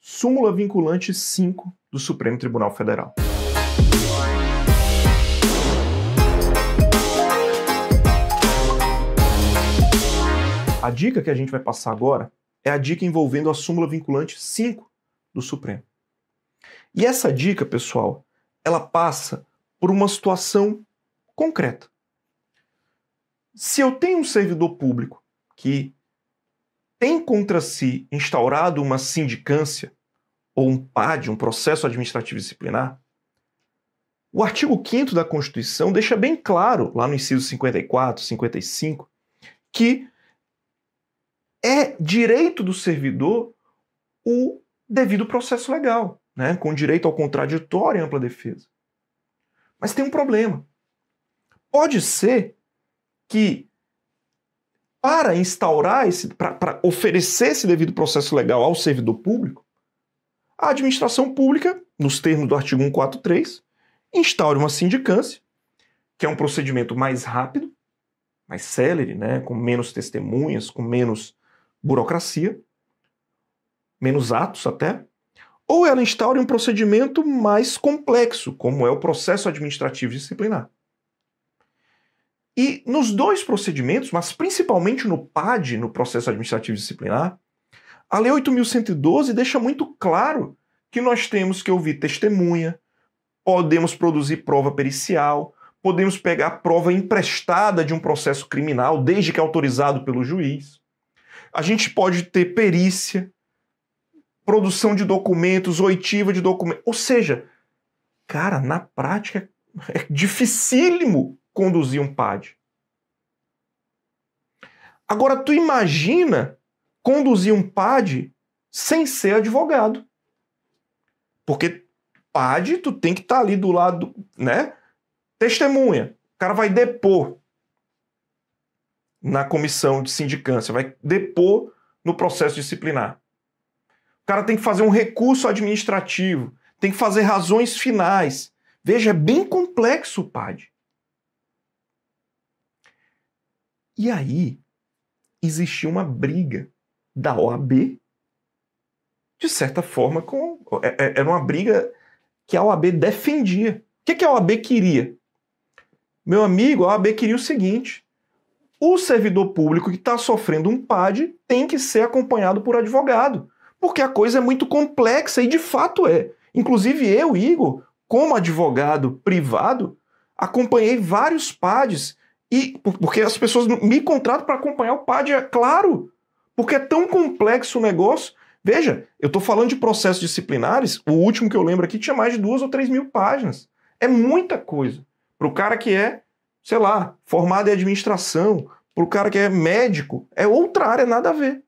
Súmula vinculante 5 do Supremo Tribunal Federal. A dica que a gente vai passar agora é a dica envolvendo a súmula vinculante 5 do Supremo. E essa dica, pessoal, ela passa por uma situação concreta. Se eu tenho um servidor público que tem contra si instaurado uma sindicância ou um PAD, um processo administrativo disciplinar, o artigo 5 da Constituição deixa bem claro, lá no inciso 54, 55, que é direito do servidor o devido processo legal, né? com direito ao contraditório e ampla defesa. Mas tem um problema. Pode ser que para instaurar esse, para oferecer esse devido processo legal ao servidor público, a administração pública, nos termos do artigo 143, instaure uma sindicância, que é um procedimento mais rápido, mais célere, né, com menos testemunhas, com menos burocracia, menos atos até, ou ela instaure um procedimento mais complexo, como é o processo administrativo disciplinar. E nos dois procedimentos, mas principalmente no PAD, no processo administrativo disciplinar, a Lei 8.112 deixa muito claro que nós temos que ouvir testemunha, podemos produzir prova pericial, podemos pegar prova emprestada de um processo criminal, desde que autorizado pelo juiz. A gente pode ter perícia, produção de documentos, oitiva de documentos. Ou seja, cara, na prática é dificílimo conduzir um PAD. Agora tu imagina conduzir um PAD sem ser advogado. Porque PAD, tu tem que estar tá ali do lado, né? Testemunha. O cara vai depor na comissão de sindicância, vai depor no processo disciplinar. O cara tem que fazer um recurso administrativo, tem que fazer razões finais. Veja, é bem complexo o PAD. E aí existia uma briga da OAB, de certa forma, com é, é, era uma briga que a OAB defendia. O que a OAB queria? Meu amigo, a OAB queria o seguinte: o servidor público que está sofrendo um PAD tem que ser acompanhado por advogado, porque a coisa é muito complexa e de fato é. Inclusive eu, Igor, como advogado privado, acompanhei vários PADs e porque as pessoas me contratam para acompanhar o PAD, é claro, porque é tão complexo o negócio. Veja, eu estou falando de processos disciplinares, o último que eu lembro aqui tinha mais de duas ou três mil páginas. É muita coisa. Para o cara que é, sei lá, formado em administração, para o cara que é médico, é outra área, nada a ver.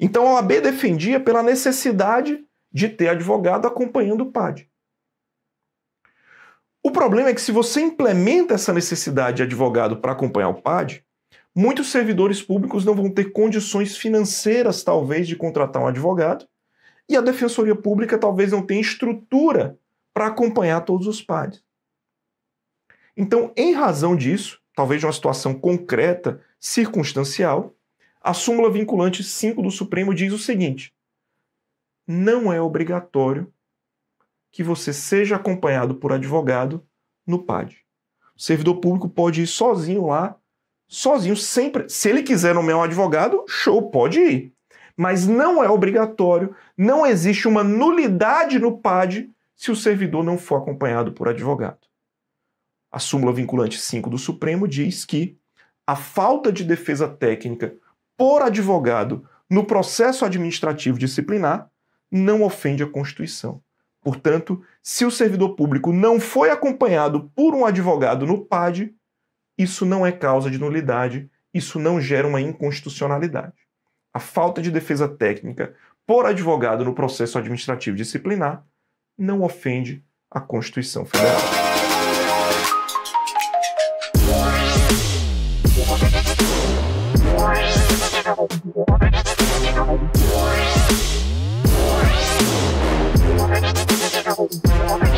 Então a OAB defendia pela necessidade de ter advogado acompanhando o PAD. O problema é que se você implementa essa necessidade de advogado para acompanhar o PAD, muitos servidores públicos não vão ter condições financeiras, talvez, de contratar um advogado, e a Defensoria Pública talvez não tenha estrutura para acompanhar todos os PADs. Então, em razão disso, talvez de uma situação concreta, circunstancial, a súmula vinculante 5 do Supremo diz o seguinte: não é obrigatório que você seja acompanhado por advogado no PAD. O servidor público pode ir sozinho lá, sozinho, sempre. Se ele quiser nomear um advogado, show, pode ir. Mas não é obrigatório, não existe uma nulidade no PAD se o servidor não for acompanhado por advogado. A súmula vinculante 5 do Supremo diz que a falta de defesa técnica por advogado no processo administrativo disciplinar não ofende a Constituição. Portanto, se o servidor público não foi acompanhado por um advogado no PAD, isso não é causa de nulidade, isso não gera uma inconstitucionalidade. A falta de defesa técnica por advogado no processo administrativo disciplinar não ofende a Constituição Federal. we